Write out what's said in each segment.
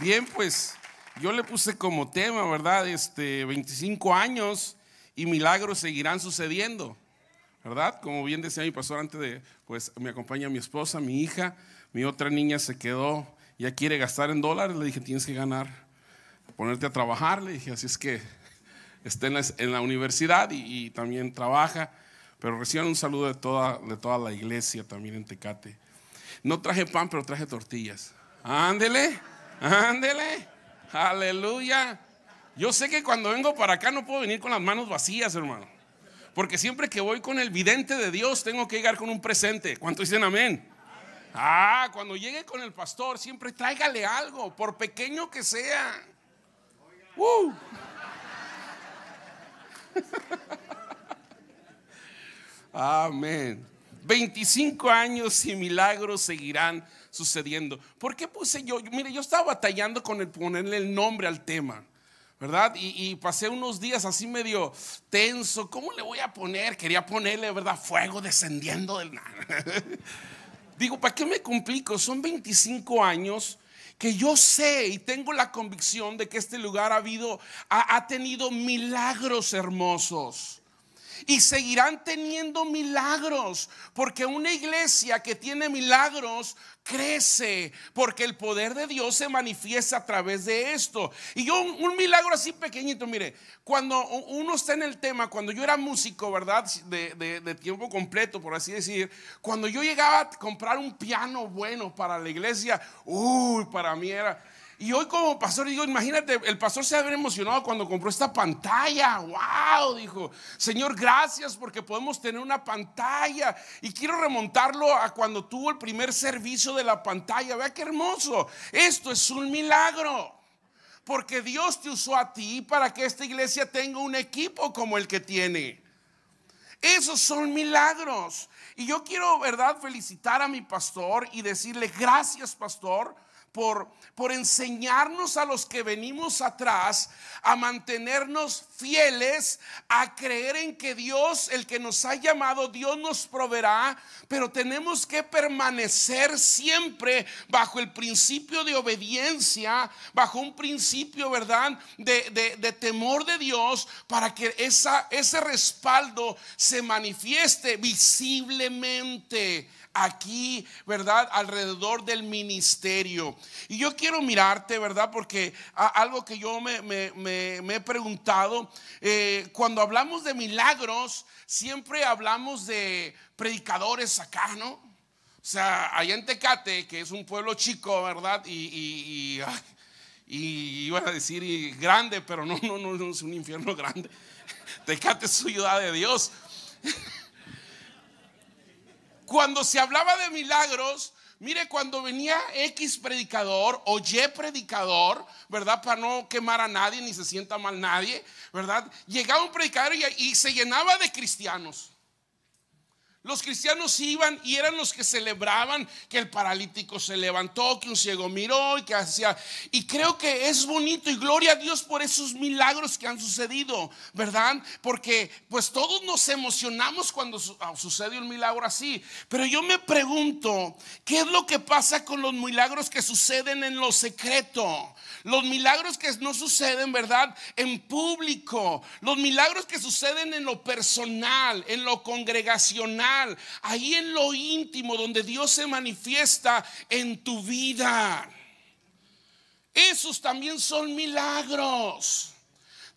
Bien, pues yo le puse como tema, ¿verdad? Este, 25 años y milagros seguirán sucediendo, ¿verdad? Como bien decía mi pastor antes de, pues me acompaña mi esposa, mi hija, mi otra niña se quedó, ya quiere gastar en dólares, le dije, tienes que ganar, ponerte a trabajar, le dije, así es que estén en la, universidad y, también trabaja, pero reciban un saludo de toda, de toda la iglesia también en Tecate. No traje pan, pero traje tortillas. Ándele. Ándele. Aleluya. Yo sé que cuando vengo para acá no puedo venir con las manos vacías, hermano. Porque siempre que voy con el vidente de Dios tengo que llegar con un presente. cuánto dicen amén? Ah, cuando llegue con el pastor siempre tráigale algo, por pequeño que sea. Uh. Amén. 25 años y milagros seguirán sucediendo. ¿Por qué puse yo? Mire, yo estaba batallando con el ponerle el nombre al tema. ¿verdad? Y, pasé unos días así medio tenso. ¿Cómo le voy a poner? Quería ponerle, ¿verdad? Fuego descendiendo del... Digo, ¿para qué me complico? Son 25 años que yo sé y tengo la convicción de que este lugar ha habido, ha tenido milagros hermosos y seguirán teniendo milagros, porque una iglesia que tiene milagros crece, porque el poder de Dios se manifiesta a través de esto. Y yo un, milagro así pequeñito, mire, cuando uno está en el tema, cuando yo era músico, ¿verdad? De, de tiempo completo, por así decir, cuando yo llegaba a comprar un piano bueno para la iglesia, uy, para mí era y hoy como pastor digo, imagínate, el pastor se haber emocionado cuando compró esta pantalla. ¡Wow! Dijo, Señor, gracias porque podemos tener una pantalla. Y quiero remontarlo a cuando tuvo el primer servicio de la pantalla. Vea qué hermoso. Esto es un milagro. Porque Dios te usó a ti para que esta iglesia tenga un equipo como el que tiene. Esos son milagros. Y yo quiero, ¿verdad?, felicitar a mi pastor y decirle, gracias, pastor por, enseñarnos a los que venimos atrás a mantenernos fieles, a creer en que Dios, el que nos ha llamado, Dios nos proveerá, pero tenemos que permanecer siempre bajo el principio de obediencia, bajo un principio, ¿verdad?, de, temor de Dios para que esa, ese respaldo se manifieste visiblemente aquí, ¿verdad? Alrededor del ministerio. Y yo quiero mirarte, ¿verdad? Porque algo que yo me, me, me, he preguntado, eh, cuando hablamos de milagros, siempre hablamos de predicadores acá, ¿no? O sea, allá en Tecate, que es un pueblo chico, ¿verdad? Y, y, iba a decir grande, pero no, no, no, no es un infierno grande. Tecate es ciudad de Dios. Cuando se hablaba de milagros, mire, cuando venía X predicador o Y predicador, ¿verdad? Para no quemar a nadie ni se sienta mal nadie, ¿verdad? Llegaba un predicador y, y se llenaba de cristianos. Los cristianos iban y eran los que celebraban que el paralítico se levantó, que un ciego miró y que hacía. Y creo que es bonito y gloria a Dios por esos milagros que han sucedido, ¿verdad? Porque pues todos nos emocionamos cuando ah, sucede un milagro así. Pero yo me pregunto, ¿qué es lo que pasa con los milagros que suceden en lo secreto? Los milagros que no suceden, ¿verdad? En público. Los milagros que suceden en lo personal, en lo congregacional ahí en lo íntimo donde Dios se manifiesta en tu vida. Esos también son milagros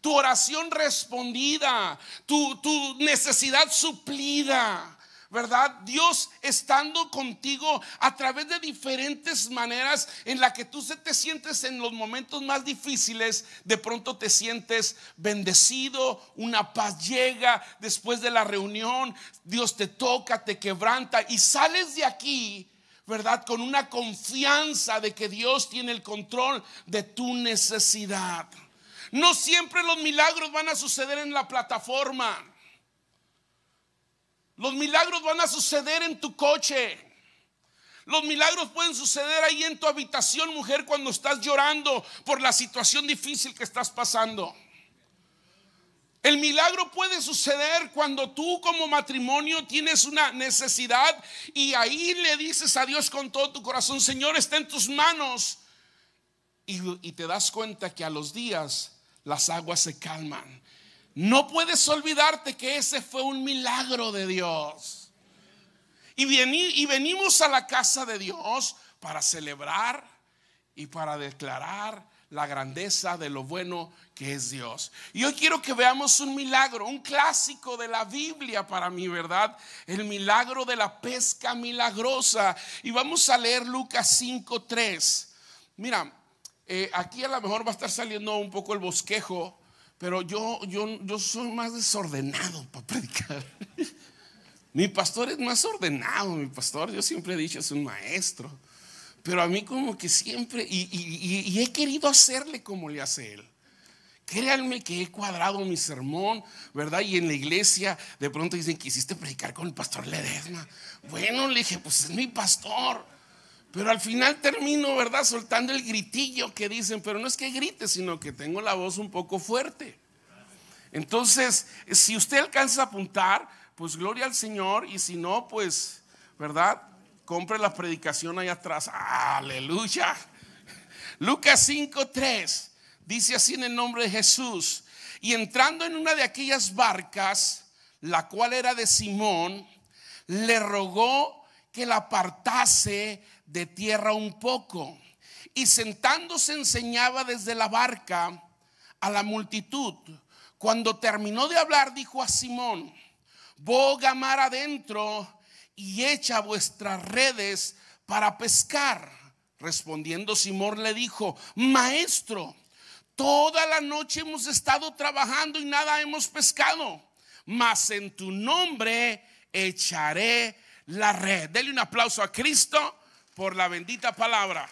tu oración respondida, tu, tu, necesidad suplida. ¿verdad? Dios estando contigo a través de diferentes maneras en la que tú te sientes en los momentos más difíciles, de pronto te sientes bendecido, una paz llega después de la reunión, Dios te toca, te quebranta y sales de aquí. ¿Verdad? Con una confianza de que Dios tiene el control de tu necesidad. No siempre los milagros van a suceder en la plataforma. Los milagros van a suceder en tu coche. Los milagros pueden suceder ahí en tu habitación, mujer, cuando estás llorando por la situación difícil que estás pasando. El milagro puede suceder cuando tú como matrimonio tienes una necesidad y ahí le dices a Dios con todo tu corazón, Señor, está en tus manos. Y, te das cuenta que a los días las aguas se calman no puedes olvidarte que ese fue un milagro de Dios. Y, y venimos a la casa de Dios para celebrar y para declarar la grandeza de lo bueno que es Dios. Y hoy quiero que veamos un milagro, un clásico de la Biblia para mí, ¿verdad? El milagro de la pesca milagrosa. Y vamos a leer Lucas 5.3. Mira, eh, aquí a lo mejor va a estar saliendo un poco el bosquejo pero yo, yo, yo soy más desordenado para predicar. mi pastor es más ordenado, mi pastor, yo siempre he dicho, es un maestro. Pero a mí como que siempre, y, he querido hacerle como le hace él. Créanme que he cuadrado mi sermón, ¿verdad? Y en la iglesia de pronto dicen, quisiste predicar con el pastor Ledesma. Bueno, le dije, pues es mi pastor. Pero al final termino, ¿verdad? Soltando el gritillo que dicen, pero no es que grite, sino que tengo la voz un poco fuerte. Entonces, si usted alcanza a apuntar, pues gloria al Señor, y si no, pues, ¿verdad? Compre la predicación allá atrás. Aleluya. Lucas 5.3 dice así en el nombre de Jesús. Y entrando en una de aquellas barcas, la cual era de Simón, le rogó que la apartase de tierra un poco. Y sentándose enseñaba desde la barca a la multitud. Cuando terminó de hablar, dijo a Simón, boga mar adentro y echa vuestras redes para pescar. Respondiendo Simón le dijo, maestro, toda la noche hemos estado trabajando y nada hemos pescado, mas en tu nombre echaré la red. Dele un aplauso a Cristo por la bendita palabra.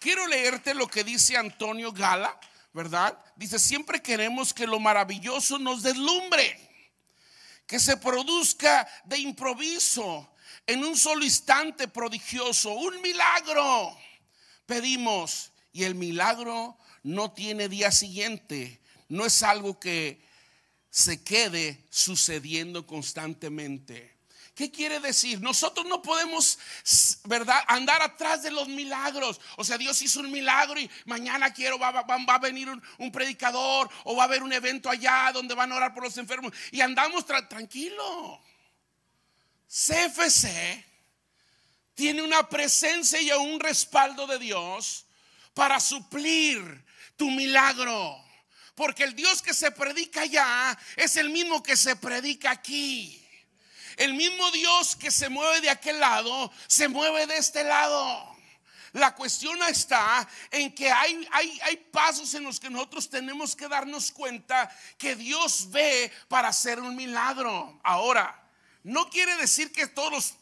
Quiero leerte lo que dice Antonio Gala, ¿verdad? Dice, siempre queremos que lo maravilloso nos deslumbre, que se produzca de improviso, en un solo instante prodigioso, un milagro. Pedimos, y el milagro no tiene día siguiente, no es algo que se quede sucediendo constantemente. ¿Qué quiere decir? Nosotros no podemos, ¿verdad?, andar atrás de los milagros. O sea, Dios hizo un milagro y mañana quiero, va, va, a venir un, predicador o va a haber un evento allá donde van a orar por los enfermos. Y andamos tranquilo. CFC tiene una presencia y un respaldo de Dios para suplir tu milagro. Porque el Dios que se predica allá es el mismo que se predica aquí. El mismo Dios que se mueve de aquel lado, se mueve de este lado. La cuestión está en que hay, hay, pasos en los que nosotros tenemos que darnos cuenta que Dios ve para hacer un milagro. Ahora, no quiere decir que todos,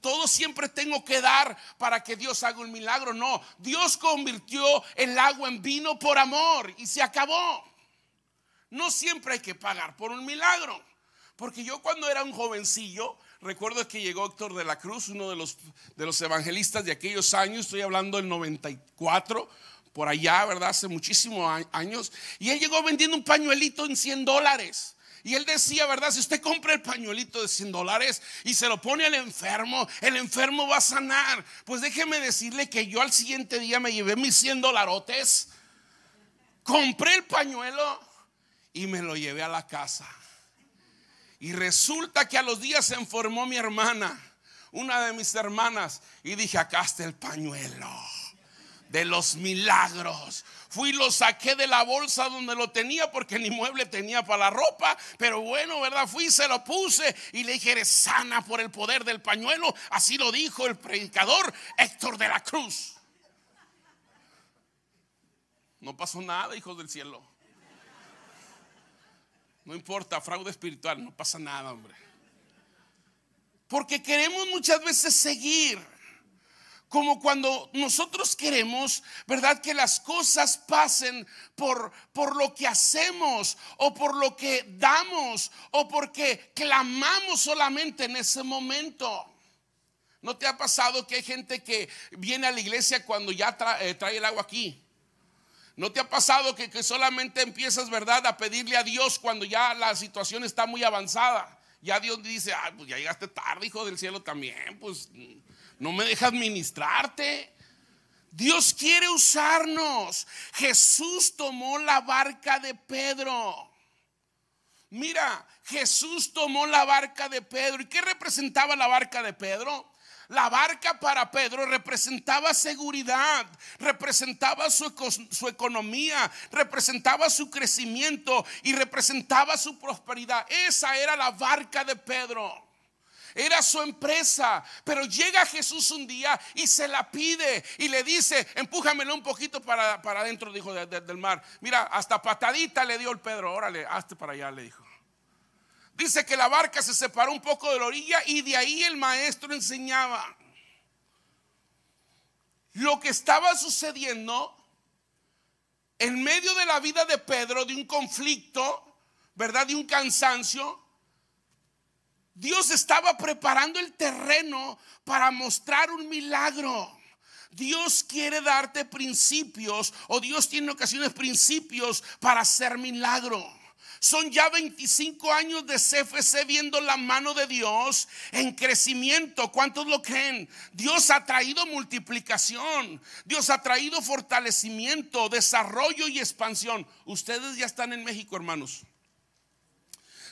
todos siempre tengo que dar para que Dios haga un milagro. No, Dios convirtió el agua en vino por amor y se acabó. No siempre hay que pagar por un milagro. Porque yo cuando era un jovencillo, recuerdo que llegó Héctor de la Cruz, uno de los, de los evangelistas de aquellos años, estoy hablando del 94, por allá, ¿verdad? Hace muchísimos años. Y él llegó vendiendo un pañuelito en 100 dólares. Y él decía, ¿verdad? Si usted compra el pañuelito de 100 dólares y se lo pone al enfermo, el enfermo va a sanar. Pues déjeme decirle que yo al siguiente día me llevé mis 100 dolarotes, compré el pañuelo y me lo llevé a la casa. Y resulta que a los días se informó mi hermana, una de mis hermanas, y dije, acá está el pañuelo de los milagros. Fui lo saqué de la bolsa donde lo tenía porque ni mueble tenía para la ropa. Pero bueno, ¿verdad? Fui, se lo puse y le dije, eres sana por el poder del pañuelo. Así lo dijo el predicador Héctor de la Cruz. No pasó nada, hijos del cielo. No importa, fraude espiritual, no pasa nada, hombre. Porque queremos muchas veces seguir. Como cuando nosotros queremos, ¿verdad? Que las cosas pasen por, por lo que hacemos o por lo que damos o porque clamamos solamente en ese momento. ¿No te ha pasado que hay gente que viene a la iglesia cuando ya trae, eh, trae el agua aquí? ¿No te ha pasado que, solamente empiezas, verdad, a pedirle a Dios cuando ya la situación está muy avanzada? Ya Dios dice, ah, pues ya llegaste tarde, hijo del cielo también, pues no me dejas administrarte. Dios quiere usarnos. Jesús tomó la barca de Pedro. Mira, Jesús tomó la barca de Pedro. ¿Y qué representaba la barca de Pedro? La barca para Pedro representaba seguridad, representaba su, economía, representaba su crecimiento y representaba su prosperidad. Esa era la barca de Pedro. Era su empresa, pero llega Jesús un día y se la pide y le dice, empújamelo un poquito para, para adentro, dijo, del mar. Mira, hasta patadita le dio el Pedro, órale, hazte para allá, le dijo dice que la barca se separó un poco de la orilla y de ahí el maestro enseñaba. Lo que estaba sucediendo en medio de la vida de Pedro, de un conflicto, ¿verdad? De un cansancio. Dios estaba preparando el terreno para mostrar un milagro. Dios quiere darte principios o Dios tiene ocasiones principios para hacer milagro. Son ya 25 años de CFC viendo la mano de Dios en crecimiento. ¿Cuántos lo creen? Dios ha traído multiplicación. Dios ha traído fortalecimiento, desarrollo y expansión. Ustedes ya están en México, hermanos.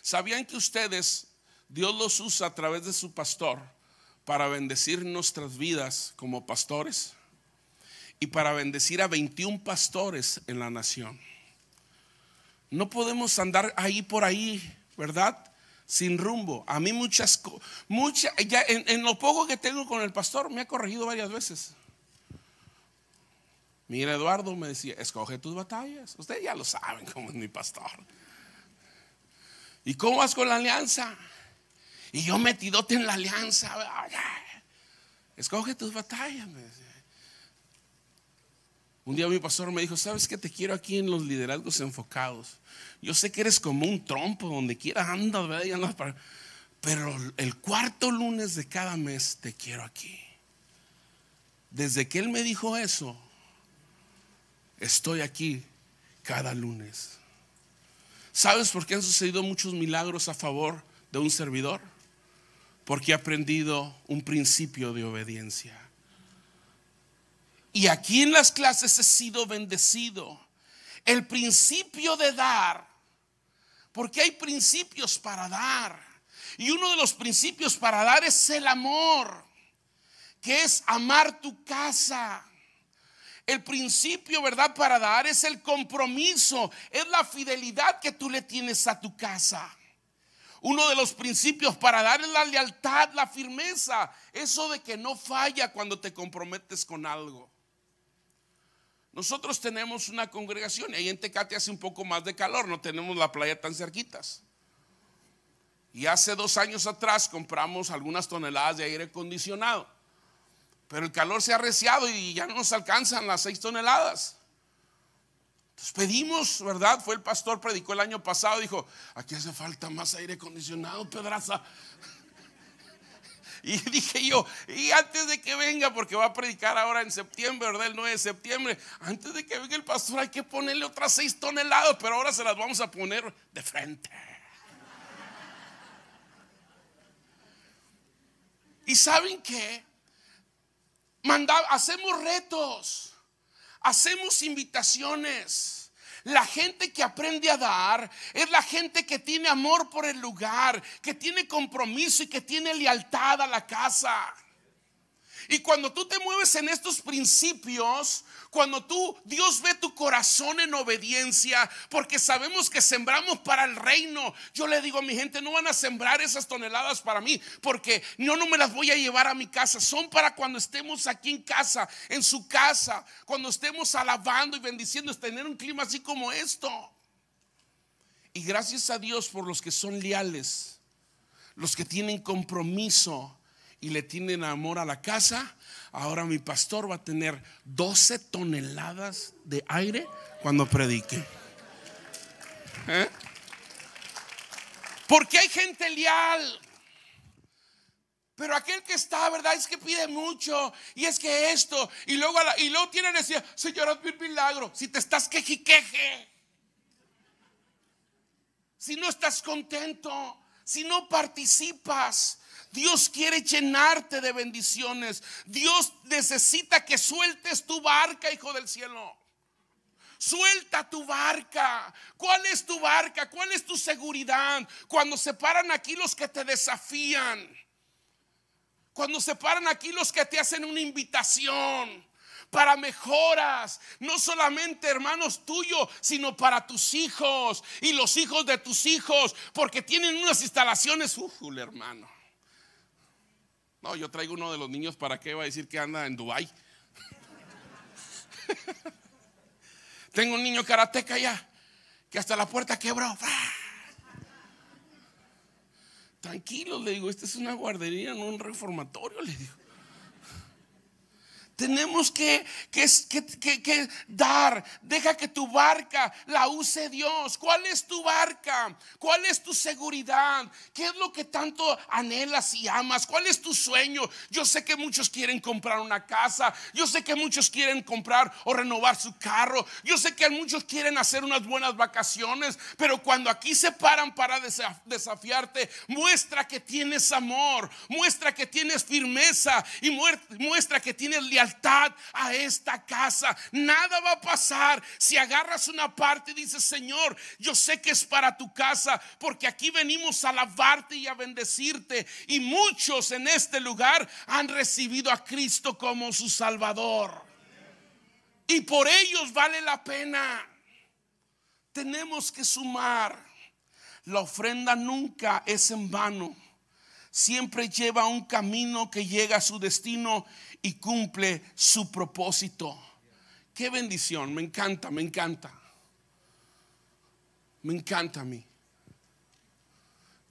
¿Sabían que ustedes, Dios los usa a través de su pastor para bendecir nuestras vidas como pastores? Y para bendecir a 21 pastores en la nación. No podemos andar ahí por ahí, ¿verdad? Sin rumbo. A mí muchas, muchas, ya en, lo poco que tengo con el pastor me ha corregido varias veces. Mira, Eduardo me decía, escoge tus batallas. Ustedes ya lo saben como es mi pastor. ¿Y cómo vas con la alianza? Y yo metidote en la alianza. Escoge tus batallas, me decía. Un día mi pastor me dijo, ¿sabes que te quiero aquí en los liderazgos enfocados? Yo sé que eres como un trompo, donde quiera andas, Pero el cuarto lunes de cada mes te quiero aquí. Desde que él me dijo eso, estoy aquí cada lunes. ¿Sabes por qué han sucedido muchos milagros a favor de un servidor? Porque he aprendido un principio de obediencia. Y aquí en las clases he sido bendecido. El principio de dar, porque hay principios para dar. Y uno de los principios para dar es el amor, que es amar tu casa. El principio, ¿verdad? Para dar es el compromiso, es la fidelidad que tú le tienes a tu casa. Uno de los principios para dar es la lealtad, la firmeza, eso de que no falla cuando te comprometes con algo. Nosotros tenemos una congregación, y ahí en Tecate hace un poco más de calor, no tenemos la playa tan cerquitas. Y hace dos años atrás compramos algunas toneladas de aire acondicionado, pero el calor se ha arreciado y ya no nos alcanzan las seis toneladas. Entonces pedimos, ¿verdad? Fue el pastor, predicó el año pasado, dijo, aquí hace falta más aire acondicionado, Pedraza. Y dije yo, y antes de que venga, porque va a predicar ahora en septiembre, ¿verdad? El 9 de septiembre, antes de que venga el pastor hay que ponerle otras seis toneladas, pero ahora se las vamos a poner de frente. ¿Y saben qué? Manda, hacemos retos, hacemos invitaciones la gente que aprende a dar es la gente que tiene amor por el lugar, que tiene compromiso y que tiene lealtad a la casa. Y cuando tú te mueves en estos principios, cuando tú, Dios ve tu corazón en obediencia, porque sabemos que sembramos para el reino. Yo le digo a mi gente, no van a sembrar esas toneladas para mí, porque yo no me las voy a llevar a mi casa. Son para cuando estemos aquí en casa, en su casa, cuando estemos alabando y bendiciendo, es tener un clima así como esto. Y gracias a Dios por los que son leales, los que tienen compromiso y le tienen amor a la casa, ahora mi pastor va a tener 12 toneladas de aire cuando predique. ¿Eh? Porque hay gente leal. Pero aquel que está, ¿verdad? Es que pide mucho. Y es que esto. Y luego, y luego tienen decir, Señor, hazme milagro. Si te estás queje Si no estás contento. Si no participas. Dios quiere llenarte de bendiciones. Dios necesita que sueltes tu barca, hijo del cielo. Suelta tu barca. ¿Cuál es tu barca? ¿Cuál es tu seguridad? Cuando se paran aquí los que te desafían. Cuando se paran aquí los que te hacen una invitación para mejoras, no solamente hermanos tuyos, sino para tus hijos y los hijos de tus hijos, porque tienen unas instalaciones, ujule hermano. No, yo traigo uno de los niños, ¿para qué va a decir que anda en Dubai? Tengo un niño karateca ya, que hasta la puerta quebró. Tranquilo, le digo, esta es una guardería, no un reformatorio, le digo. Tenemos que, que, dar. Deja que tu barca la use Dios. ¿Cuál es tu barca? ¿Cuál es tu seguridad? ¿Qué es lo que tanto anhelas y amas? ¿Cuál es tu sueño? Yo sé que muchos quieren comprar una casa. Yo sé que muchos quieren comprar o renovar su carro. Yo sé que muchos quieren hacer unas buenas vacaciones. Pero cuando aquí se paran para desafiarte, muestra que tienes amor, muestra que tienes firmeza y muestra que tienes lealtad a esta casa. Nada va a pasar si agarras una parte y dices, Señor, yo sé que es para tu casa, porque aquí venimos a alabarte y a bendecirte. Y muchos en este lugar han recibido a Cristo como su Salvador. Y por ellos vale la pena. Tenemos que sumar. La ofrenda nunca es en vano siempre lleva un camino que llega a su destino y cumple su propósito. Qué bendición, me encanta, me encanta. Me encanta a mí.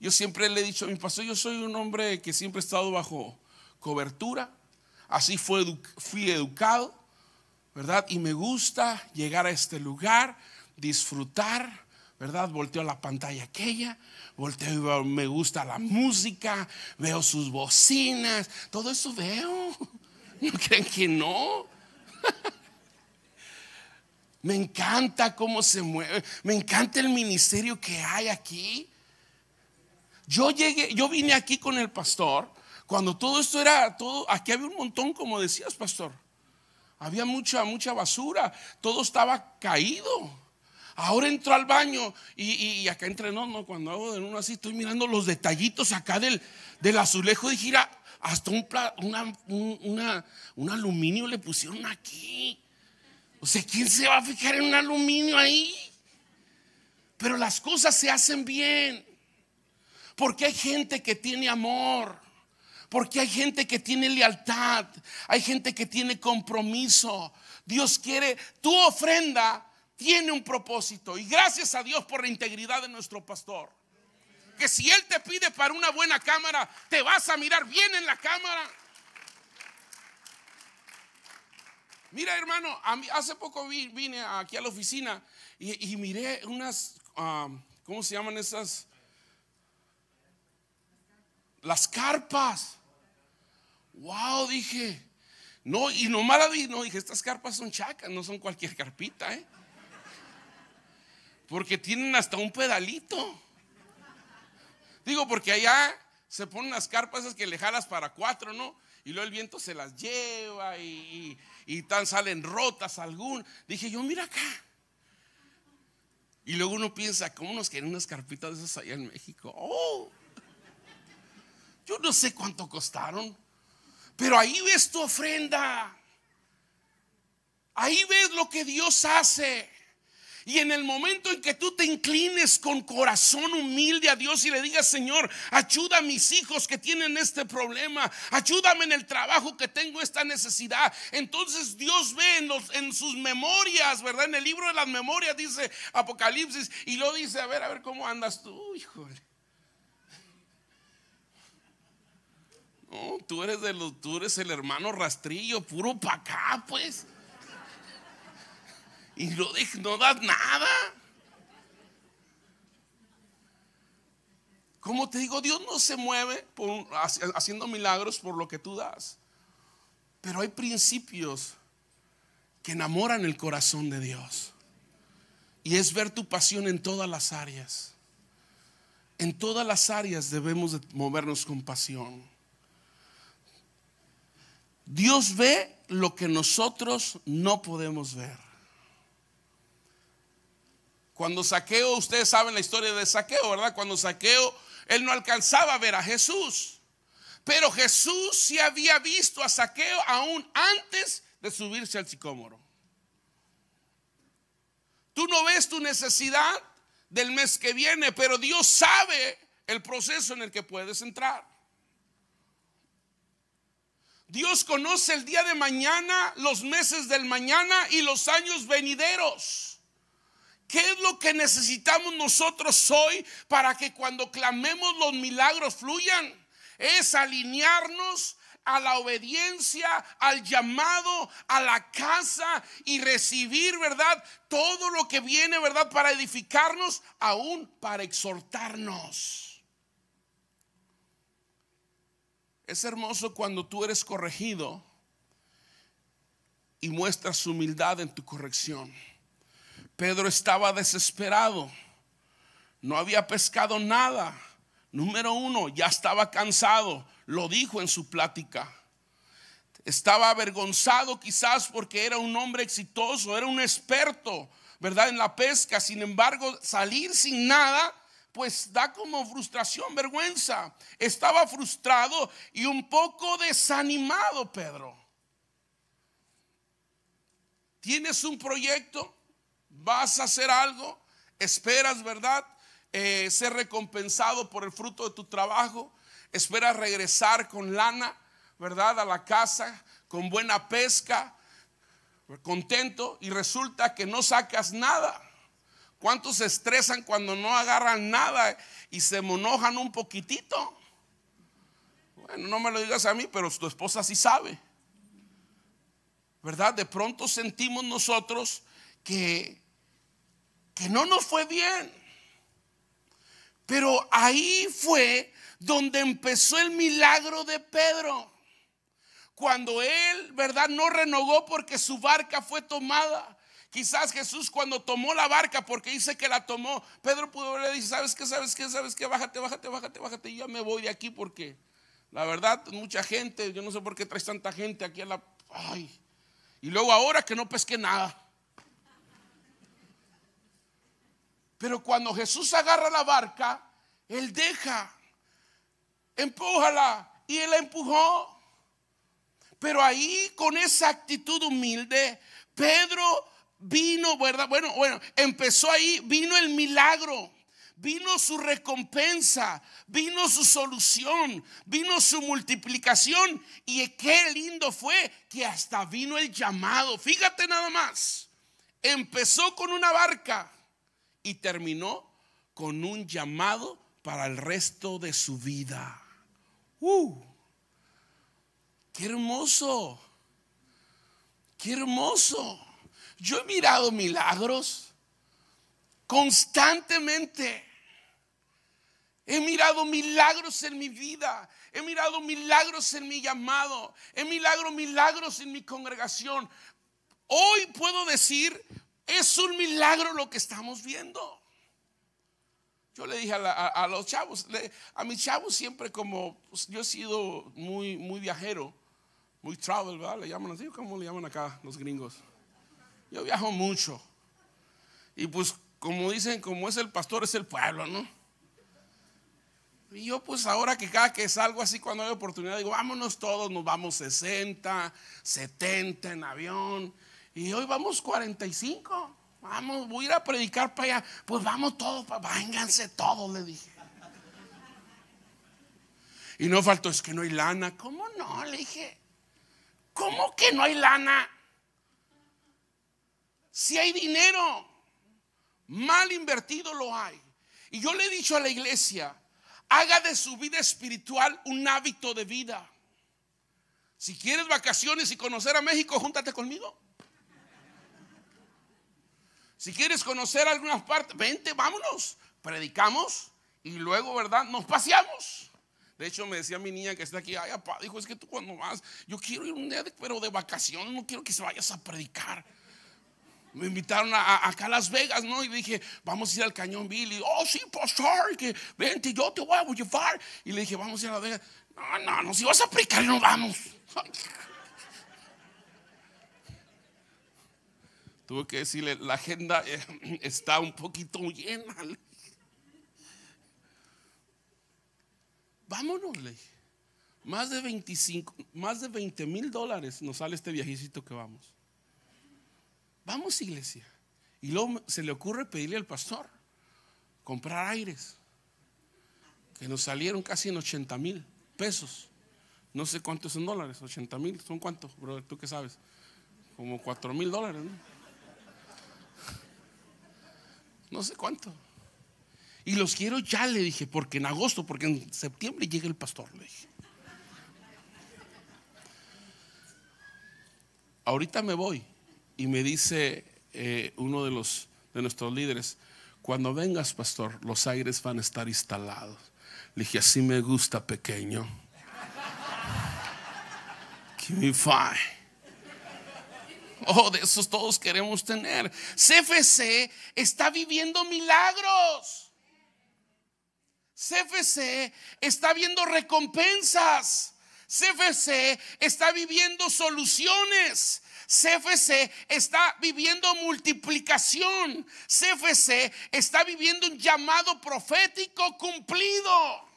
Yo siempre le he dicho a mi pastor, yo soy un hombre que siempre he estado bajo cobertura, así fue, fui educado, ¿verdad? Y me gusta llegar a este lugar, disfrutar, ¿verdad? Volteo la pantalla aquella, volteo y me gusta la música, veo sus bocinas, todo eso veo. ¿No creen que no? me encanta cómo se mueve, me encanta el ministerio que hay aquí. Yo llegué, yo vine aquí con el pastor cuando todo esto era todo, aquí había un montón como decías, pastor. Había mucha mucha basura, todo estaba caído. Ahora entro al baño y, acá entrenó, no, cuando hago de uno así, estoy mirando los detallitos acá del, del azulejo. Y gira hasta un, un aluminio le pusieron aquí. O sea, ¿quién se va a fijar en un aluminio ahí? Pero las cosas se hacen bien. Porque hay gente que tiene amor. Porque hay gente que tiene lealtad. Hay gente que tiene compromiso. Dios quiere tu ofrenda tiene un propósito. Y gracias a Dios por la integridad de nuestro pastor. Que si Él te pide para una buena cámara, te vas a mirar bien en la cámara. Mira, hermano, hace poco vine aquí a la oficina y, miré unas, ¿cómo se llaman esas? Las carpas. Wow, dije. No, y nomás la vi, no, dije, estas carpas son chacas, no son cualquier carpita, ¿eh? Porque tienen hasta un pedalito. Digo, porque allá se ponen unas carpas esas que le jalas para cuatro, ¿no? Y luego el viento se las lleva y, tan salen rotas algún. Dije yo, mira acá. Y luego uno piensa, ¿cómo nos quieren unas carpitas de esas allá en México? ¡Oh! Yo no sé cuánto costaron, pero ahí ves tu ofrenda. Ahí ves lo que Dios hace. Y en el momento en que tú te inclines con corazón humilde a Dios y le digas, Señor, ayuda a mis hijos que tienen este problema, ayúdame en el trabajo que tengo esta necesidad, entonces Dios ve en, sus memorias, ¿verdad? En el libro de las memorias dice Apocalipsis y lo dice, a ver, a ver cómo andas tú, hijo. No, tú eres, de tú eres el hermano rastrillo, puro para acá, pues y lo no das nada. Como te digo, Dios no se mueve haciendo milagros por lo que tú das. Pero hay principios que enamoran el corazón de Dios. Y es ver tu pasión en todas las áreas. En todas las áreas debemos movernos con pasión. Dios ve lo que nosotros no podemos ver. Cuando saqueo, ustedes saben la historia de saqueo, ¿verdad? Cuando saqueo, él no alcanzaba a ver a Jesús. Pero Jesús sí había visto a saqueo aún antes de subirse al sicómoro. Tú no ves tu necesidad del mes que viene, pero Dios sabe el proceso en el que puedes entrar. Dios conoce el día de mañana, los meses del mañana y los años venideros. ¿Qué es lo que necesitamos nosotros hoy para que cuando clamemos los milagros fluyan? Es alinearnos a la obediencia, al llamado, a la casa y recibir, ¿verdad? Todo lo que viene, ¿verdad? Para edificarnos, aún para exhortarnos. Es hermoso cuando tú eres corregido y muestras humildad en tu corrección. Pedro estaba desesperado. No había pescado nada. Número uno, ya estaba cansado. Lo dijo en su plática. Estaba avergonzado quizás porque era un hombre exitoso, era un experto, ¿verdad? En la pesca. Sin embargo, salir sin nada, pues da como frustración, vergüenza. Estaba frustrado y un poco desanimado, Pedro. ¿Tienes un proyecto? vas a hacer algo, esperas, ¿verdad? Eh, ser recompensado por el fruto de tu trabajo, esperas regresar con lana, ¿verdad? A la casa, con buena pesca, contento, y resulta que no sacas nada. ¿Cuántos se estresan cuando no agarran nada y se monojan un poquitito? Bueno, no me lo digas a mí, pero tu esposa sí sabe. ¿Verdad? De pronto sentimos nosotros que que no nos fue bien. Pero ahí fue donde empezó el milagro de Pedro. Cuando él, ¿verdad? No renegó porque su barca fue tomada. Quizás Jesús cuando tomó la barca, porque dice que la tomó, Pedro pudo haberle dice: ¿sabes qué? ¿Sabes qué? ¿Sabes qué? Bájate, bájate, bájate, bájate. Y ya me voy de aquí porque la verdad, mucha gente, yo no sé por qué traes tanta gente aquí a la... Ay. Y luego ahora que no pesqué nada. Pero cuando Jesús agarra la barca, Él deja, empújala y Él la empujó. Pero ahí con esa actitud humilde, Pedro vino, ¿verdad? Bueno, bueno, empezó ahí, vino el milagro vino su recompensa, vino su solución, vino su multiplicación. Y qué lindo fue que hasta vino el llamado. Fíjate nada más. Empezó con una barca y terminó con un llamado para el resto de su vida. ¡Uh! ¡Qué hermoso! ¡Qué hermoso! Yo he mirado milagros constantemente. He mirado milagros en mi vida. He mirado milagros en mi llamado. He mirado milagros en mi congregación. Hoy puedo decir es un milagro lo que estamos viendo. Yo le dije a, los chavos, a mis chavos siempre como pues, yo he sido muy, muy viajero, muy travel, ¿verdad? Le llaman así, ¿cómo le llaman acá los gringos? Yo viajo mucho. Y pues como dicen, como es el pastor, es el pueblo, ¿no? Y yo pues ahora que cada que salgo así cuando hay oportunidad, digo, vámonos todos, nos vamos 60, 70 en avión. Y hoy vamos 45. Vamos, voy a ir a predicar para allá. Pues vamos todos, vánganse todos, le dije. Y no faltó, es que no hay lana. ¿Cómo no? Le dije, ¿cómo que no hay lana? Si hay dinero, mal invertido lo hay. Y yo le he dicho a la iglesia, haga de su vida espiritual un hábito de vida. Si quieres vacaciones y conocer a México, júntate conmigo. Si quieres conocer algunas partes, vente, vámonos. Predicamos y luego, ¿verdad? Nos paseamos. De hecho, me decía mi niña que está aquí, ay, papá, dijo, es que tú cuando vas, yo quiero ir un día, pero de vacaciones, no quiero que se vayas a predicar. Me invitaron acá a Las Vegas, ¿no? Y dije, vamos a ir al Cañón Billy. oh, sí, pastor, que vente, yo te voy a llevar. Y le dije, vamos a ir a Las Vegas. No, no, no, si vas a predicar, no vamos. Tuve que decirle, la agenda eh, está un poquito llena. Vámonos, ley. Más de 25, más de 20 mil dólares nos sale este viajecito que vamos. Vamos, iglesia. Y luego se le ocurre pedirle al pastor comprar aires, que nos salieron casi en 80 mil pesos. No sé cuántos son dólares, 80 mil, ¿son cuántos, brother? ¿Tú qué sabes? Como 4 mil dólares, ¿no? no sé cuánto. Y los quiero ya, le dije, porque en agosto, porque en septiembre llega el pastor, le dije. Ahorita me voy y me dice eh, uno de, los, de nuestros líderes, cuando vengas, pastor, los aires van a estar instalados. Le dije, así me gusta, pequeño. Que me five. Oh, de esos todos queremos tener. CFC está viviendo milagros. CFC está viendo recompensas. CFC está viviendo soluciones. CFC está viviendo multiplicación. CFC está viviendo un llamado profético cumplido.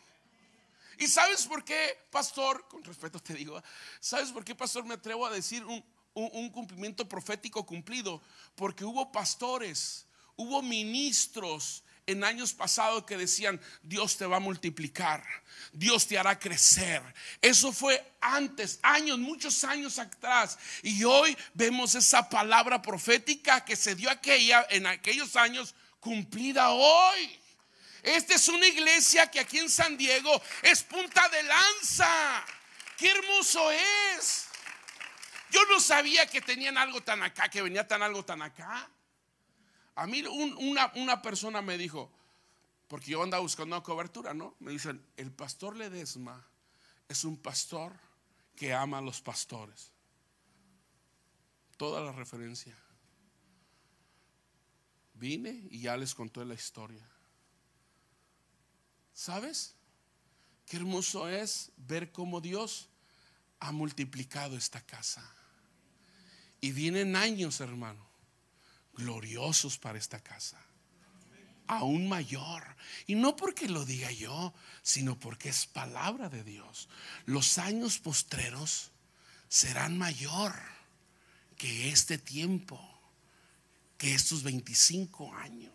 ¿Y sabes por qué, pastor? Con respeto te digo, ¿sabes por qué, pastor, me atrevo a decir un, un, cumplimiento profético cumplido, porque hubo pastores, hubo ministros en años pasados que decían, Dios te va a multiplicar, Dios te hará crecer. Eso fue antes, años, muchos años atrás. Y hoy vemos esa palabra profética que se dio aquella, en aquellos años cumplida hoy. Esta es una iglesia que aquí en San Diego es punta de lanza. Qué hermoso es. Yo no sabía que tenían algo tan acá, que venía tan algo tan acá. A mí una, una, persona me dijo, porque yo andaba buscando una cobertura, ¿no? Me dicen, el pastor Ledesma es un pastor que ama a los pastores. Toda la referencia. Vine y ya les conté la historia. ¿Sabes? Qué hermoso es ver cómo Dios ha multiplicado esta casa. Y vienen años, hermano, gloriosos para esta casa. Aún mayor. Y no porque lo diga yo, sino porque es palabra de Dios. Los años postreros serán mayor que este tiempo, que estos 25 años.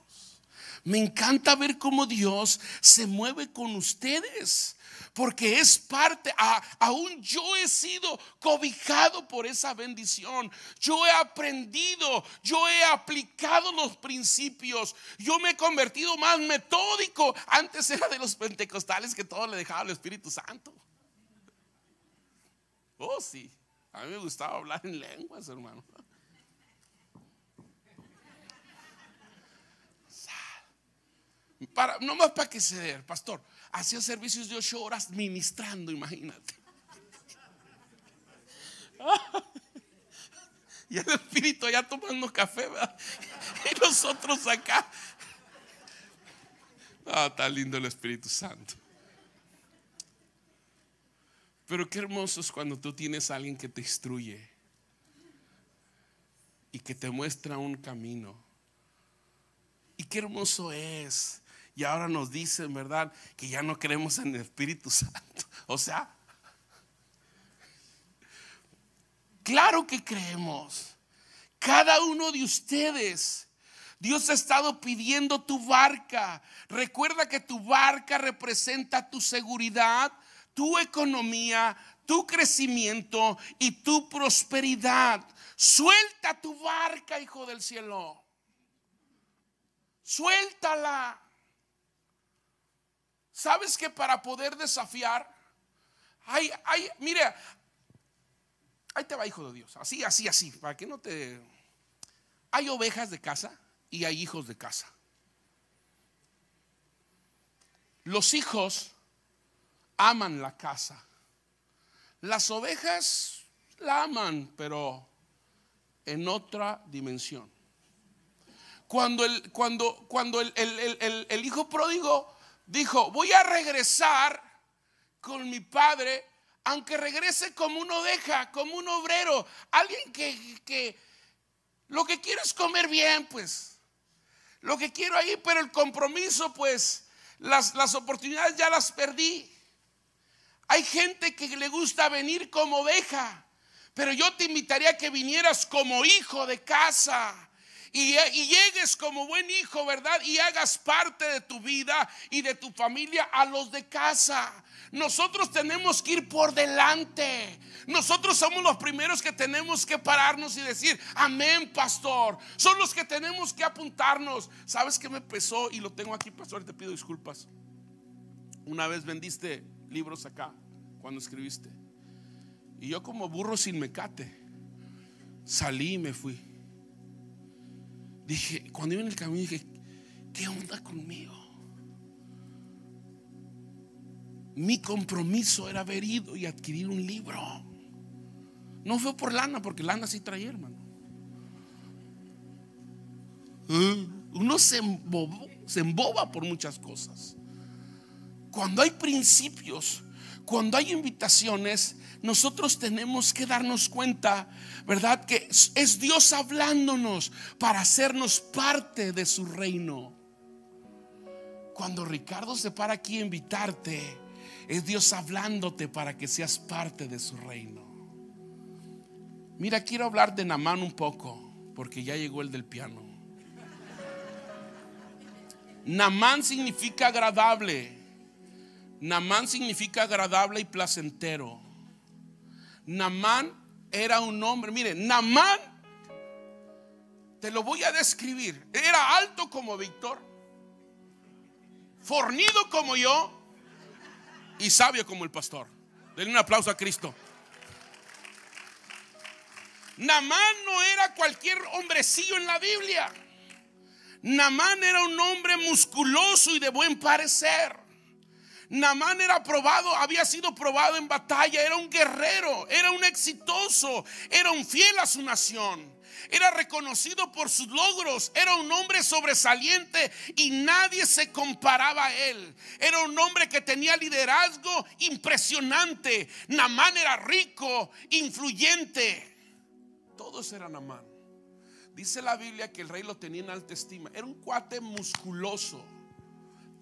Me encanta ver cómo Dios se mueve con ustedes, porque es parte, a, aún yo he sido cobijado por esa bendición. Yo he aprendido, yo he aplicado los principios, yo me he convertido más metódico. Antes era de los pentecostales que todo le dejaba al Espíritu Santo. Oh, sí, a mí me gustaba hablar en lenguas, hermano. Para, más para que ceder, pastor. Hacía servicios de ocho horas ministrando, imagínate. Y el espíritu allá tomando café, ¿verdad? Y nosotros acá. Ah, está lindo el Espíritu Santo. Pero qué hermoso es cuando tú tienes a alguien que te instruye y que te muestra un camino. Y qué hermoso es y ahora nos dicen, ¿verdad?, que ya no creemos en el Espíritu Santo. O sea, claro que creemos. Cada uno de ustedes. Dios ha estado pidiendo tu barca. Recuerda que tu barca representa tu seguridad, tu economía, tu crecimiento y tu prosperidad. Suelta tu barca, hijo del cielo. Suéltala. ¿Sabes que para poder desafiar, hay, hay, mire, ahí te va, hijo de Dios, así, así, así, para que no te... Hay ovejas de casa y hay hijos de casa. Los hijos aman la casa. Las ovejas la aman, pero en otra dimensión. Cuando el, cuando, cuando el, el, el, el hijo pródigo dijo, voy a regresar con mi padre, aunque regrese como una oveja, como un obrero, alguien que, lo que quiero es comer bien, pues. Lo que quiero ahí, pero el compromiso, pues, las, las oportunidades ya las perdí. Hay gente que le gusta venir como oveja, pero yo te invitaría a que vinieras como hijo de casa y, llegues como buen hijo, ¿verdad? Y hagas parte de tu vida y de tu familia a los de casa. Nosotros tenemos que ir por delante. Nosotros somos los primeros que tenemos que pararnos y decir, amén, pastor. Son los que tenemos que apuntarnos. ¿Sabes qué me pesó? Y lo tengo aquí, pastor, te pido disculpas. Una vez vendiste libros acá cuando escribiste. Y yo como burro sin mecate, salí y me fui dije, cuando iba en el camino, dije, ¿qué onda conmigo? Mi compromiso era haber ido y adquirir un libro. No fue por lana, porque lana sí traía, hermano. Eh, uno se, se emboba por muchas cosas. Cuando hay principios cuando hay invitaciones, nosotros tenemos que darnos cuenta, ¿verdad? Que es Dios hablándonos para hacernos parte de su reino. Cuando Ricardo se para aquí a invitarte, es Dios hablándote para que seas parte de su reino. Mira, quiero hablar de Namán un poco, porque ya llegó el del piano. Namán significa agradable. Namán significa agradable y placentero. Namán era un hombre, mire, Namán, te lo voy a describir, era alto como Víctor, fornido como yo y sabio como el pastor. Denle un aplauso a Cristo. Namán no era cualquier hombrecillo en la Biblia. Namán era un hombre musculoso y de buen parecer. Namán era probado, había sido probado en batalla, era un guerrero, era un exitoso, era un fiel a su nación. Era reconocido por sus logros, era un hombre sobresaliente y nadie se comparaba a él. Era un hombre que tenía liderazgo impresionante. Namán era rico, influyente. Todos eran Namán. Dice la Biblia que el rey lo tenía en alta estima. Era un cuate musculoso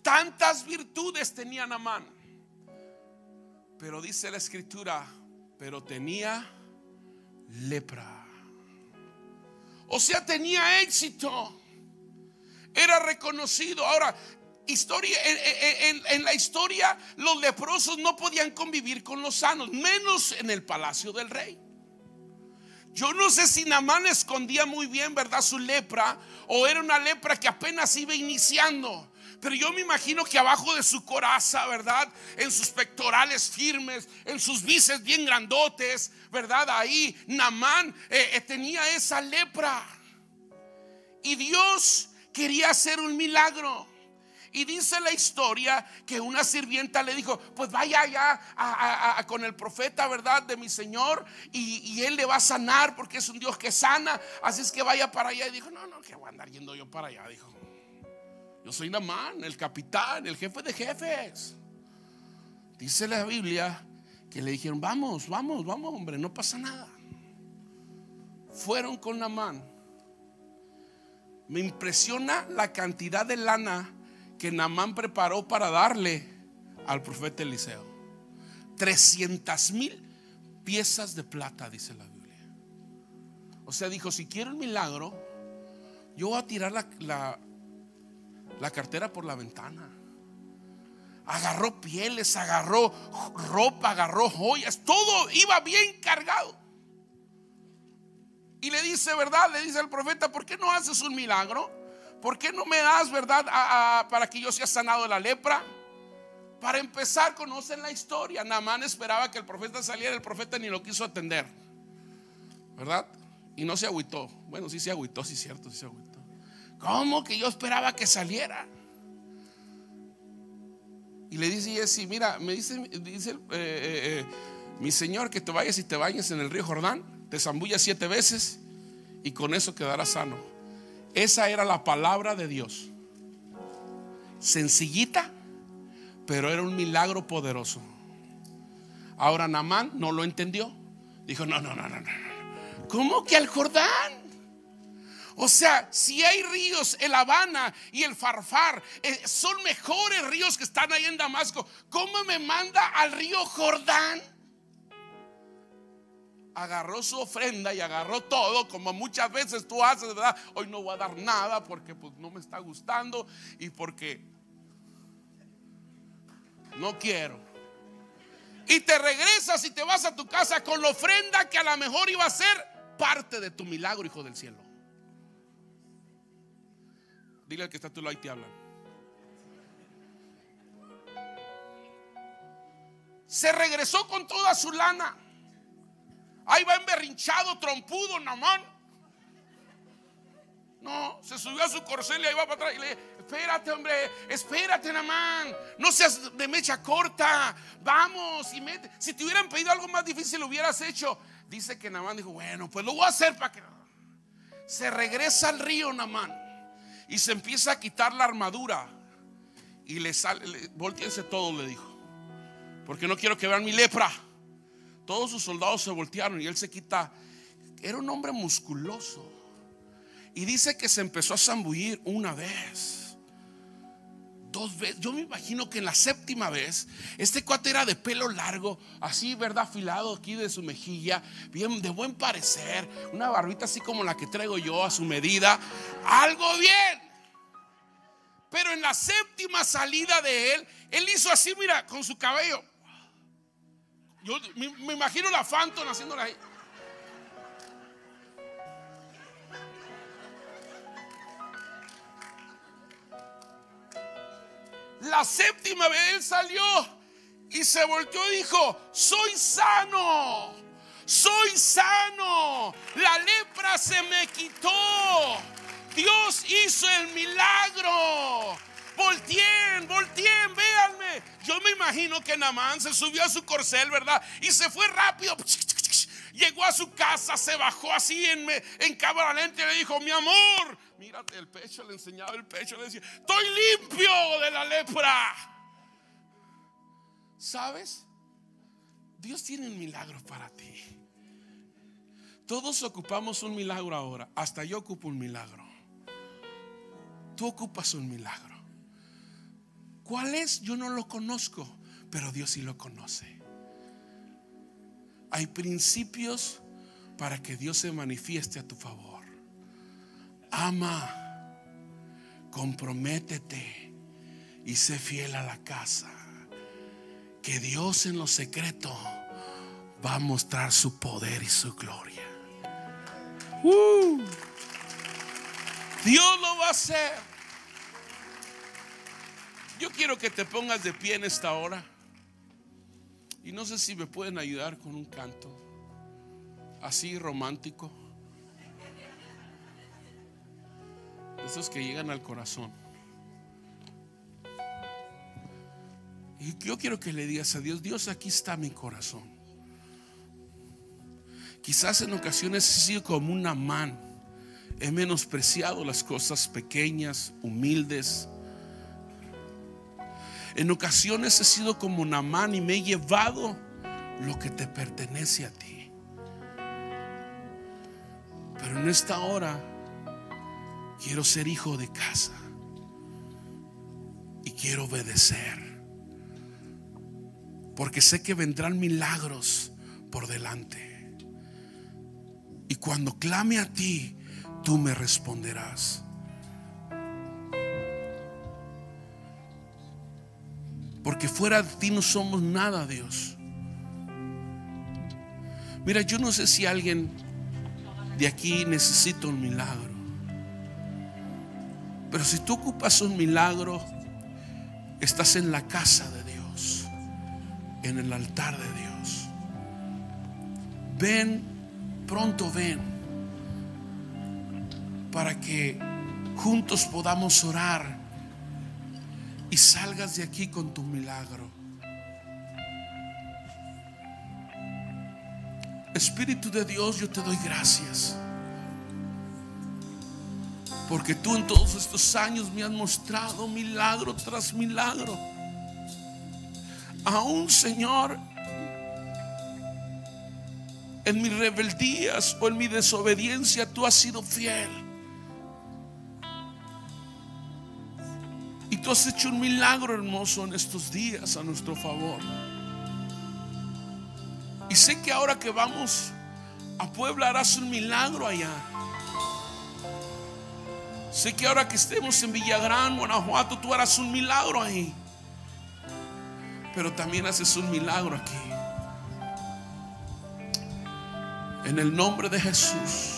Tantas virtudes tenía Namán. Pero dice la escritura, pero tenía lepra. O sea, tenía éxito. Era reconocido. Ahora, historia, en, la historia los leprosos no podían convivir con los sanos, menos en el palacio del rey. Yo no sé si Namán escondía muy bien, ¿verdad? Su lepra, o era una lepra que apenas iba iniciando. Pero yo me imagino que abajo de su coraza, ¿verdad? En sus pectorales firmes, en sus bíceps bien grandotes, ¿verdad? Ahí Namán eh, eh, tenía esa lepra. Y Dios quería hacer un milagro. Y dice la historia que una sirvienta le dijo, pues vaya allá con el profeta, ¿verdad? De mi Señor, y, y, él le va a sanar porque es un Dios que sana. Así es que vaya para allá. Y dijo, no, no, que voy a andar yendo yo para allá. Dijo, yo soy Namán, el capitán, el jefe de jefes. Dice la Biblia que le dijeron, vamos, vamos, vamos, hombre, no pasa nada. Fueron con Namán. Me impresiona la cantidad de lana que Namán preparó para darle al profeta Eliseo. 300 mil piezas de plata, dice la Biblia. O sea, dijo, si quiero el milagro, yo voy a tirar la, la, la cartera por la ventana. Agarró pieles, agarró ropa, agarró joyas, todo iba bien cargado. Y le dice, ¿verdad? Le dice al profeta, ¿por qué no haces un milagro? ¿Por qué no me das, verdad, para que yo sea sanado de la lepra? Para empezar, conocen la historia. Namán esperaba que el profeta saliera, el profeta ni lo quiso atender, ¿verdad? Y no se agüitó. Bueno, sí se agüitó, sí cierto, sí se agüitó. ¿Cómo que yo esperaba que saliera? Y le dice Jesse, mira, me dice, dice eh, eh, eh, mi señor que te vayas y te bañes en el río Jordán, te zambullas siete veces y con eso quedarás sano. Esa era la palabra de Dios. Sencillita, pero era un milagro poderoso. Ahora Namán no lo entendió. Dijo, no, no, no, no, no. ¿Cómo que al Jordán? O sea, si hay ríos, el Habana y el Farfar, eh, son mejores ríos que están ahí en Damasco. ¿Cómo me manda al río Jordán? Agarró su ofrenda y agarró todo, como muchas veces tú haces, ¿verdad? Hoy no voy a dar nada porque pues, no me está gustando y porque no quiero y te regresas y te vas a tu casa con la ofrenda que a lo mejor iba a ser parte de tu milagro, hijo del cielo. Dile al que está tú tu y te hablan. Se regresó con toda su lana. Ahí va emberrinchado, trompudo, namán. No, se subió a su corcel y ahí va para atrás y le espérate hombre, espérate Namán, no seas de mecha corta, vamos y mete. Si te hubieran pedido algo más difícil lo hubieras hecho. Dice que Namán dijo, bueno, pues lo voy a hacer para que... Se regresa al río Namán. Y se empieza a quitar la armadura. Y le sale, le, todo le dijo. Porque no quiero que vean mi lepra. Todos sus soldados se voltearon y él se quita. Era un hombre musculoso. Y dice que se empezó a zambullir una vez. Dos veces, yo me imagino que en la séptima vez, este cuate era de pelo largo, así, ¿verdad? Afilado aquí de su mejilla, bien, de buen parecer, una barbita así como la que traigo yo a su medida, algo bien. Pero en la séptima salida de él, él hizo así, mira, con su cabello. Yo me, imagino la Phantom haciéndola ahí. la séptima vez él salió y se volteó y dijo, soy sano, soy sano, la lepra se me quitó, Dios hizo el milagro. Voltien, voltien véanme. Yo me imagino que Namán se subió a su corcel, ¿verdad? Y se fue rápido. Llegó a su casa, se bajó así en, en cámara y le dijo, mi amor, mírate el pecho, le enseñaba el pecho, le decía, estoy limpio de la lepra. ¿Sabes? Dios tiene un milagro para ti. Todos ocupamos un milagro ahora, hasta yo ocupo un milagro. Tú ocupas un milagro. ¿Cuál es? Yo no lo conozco, pero Dios sí lo conoce. Hay principios para que Dios se manifieste a tu favor ama, comprométete y sé fiel a la casa. Que Dios en lo secreto va a mostrar su poder y su gloria. Uh, Dios lo va a hacer. Yo quiero que te pongas de pie en esta hora. Y no sé si me pueden ayudar con un canto así romántico. esos que llegan al corazón. Y yo quiero que le digas a Dios, Dios, aquí está mi corazón. Quizás en ocasiones he sido como un amán. He menospreciado las cosas pequeñas, humildes. En ocasiones he sido como un amán y me he llevado lo que te pertenece a ti. Pero en esta hora Quiero ser hijo de casa y quiero obedecer. Porque sé que vendrán milagros por delante. Y cuando clame a ti, tú me responderás. Porque fuera de ti no somos nada, Dios. Mira, yo no sé si alguien de aquí necesita un milagro. Pero si tú ocupas un milagro, estás en la casa de Dios, en el altar de Dios. Ven, pronto ven, para que juntos podamos orar y salgas de aquí con tu milagro. Espíritu de Dios, yo te doy gracias. Porque tú en todos estos años me has mostrado milagro tras milagro. Aún, Señor, en mis rebeldías o en mi desobediencia, tú has sido fiel. Y tú has hecho un milagro hermoso en estos días a nuestro favor. Y sé que ahora que vamos a Puebla harás un milagro allá. Sé que ahora que estemos en Villagrán, Guanajuato, tú harás un milagro ahí. Pero también haces un milagro aquí. En el nombre de Jesús.